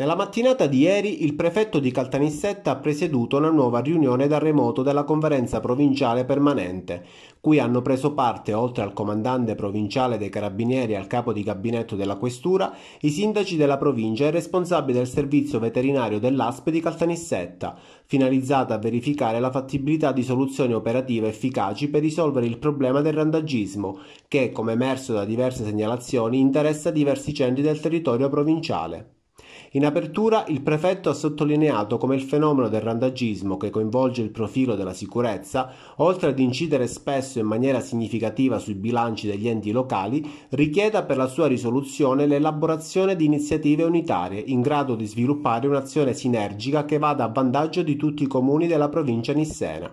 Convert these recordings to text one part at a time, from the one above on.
Nella mattinata di ieri il prefetto di Caltanissetta ha presieduto una nuova riunione da remoto della conferenza provinciale permanente, cui hanno preso parte, oltre al comandante provinciale dei carabinieri e al capo di gabinetto della questura, i sindaci della provincia e i responsabili del servizio veterinario dell'ASP di Caltanissetta, finalizzata a verificare la fattibilità di soluzioni operative efficaci per risolvere il problema del randagismo, che, come emerso da diverse segnalazioni, interessa diversi centri del territorio provinciale. In apertura il prefetto ha sottolineato come il fenomeno del randagismo che coinvolge il profilo della sicurezza, oltre ad incidere spesso in maniera significativa sui bilanci degli enti locali, richieda per la sua risoluzione l'elaborazione di iniziative unitarie in grado di sviluppare un'azione sinergica che vada a vantaggio di tutti i comuni della provincia nissena.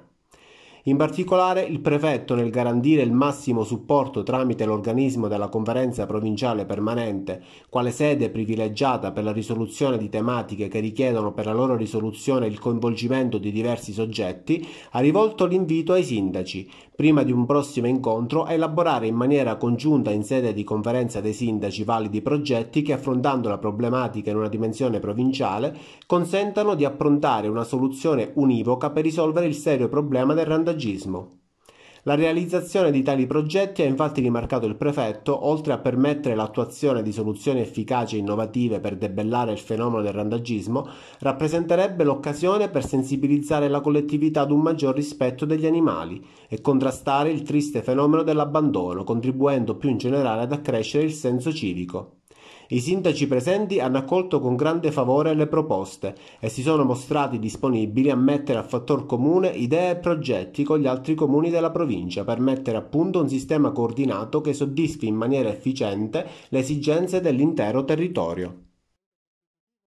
In particolare, il prefetto nel garantire il massimo supporto tramite l'organismo della conferenza provinciale permanente, quale sede privilegiata per la risoluzione di tematiche che richiedono per la loro risoluzione il coinvolgimento di diversi soggetti, ha rivolto l'invito ai sindaci, prima di un prossimo incontro, a elaborare in maniera congiunta in sede di conferenza dei sindaci validi progetti che affrontando la problematica in una dimensione provinciale consentano di approntare una soluzione univoca per risolvere il serio problema del randaggiamento paesaggismo. La realizzazione di tali progetti ha infatti rimarcato il prefetto, oltre a permettere l'attuazione di soluzioni efficaci e innovative per debellare il fenomeno del randagismo, rappresenterebbe l'occasione per sensibilizzare la collettività ad un maggior rispetto degli animali e contrastare il triste fenomeno dell'abbandono, contribuendo più in generale ad accrescere il senso civico. I sindaci presenti hanno accolto con grande favore le proposte e si sono mostrati disponibili a mettere a fattor comune idee e progetti con gli altri comuni della provincia per mettere a punto un sistema coordinato che soddisfi in maniera efficiente le esigenze dell'intero territorio.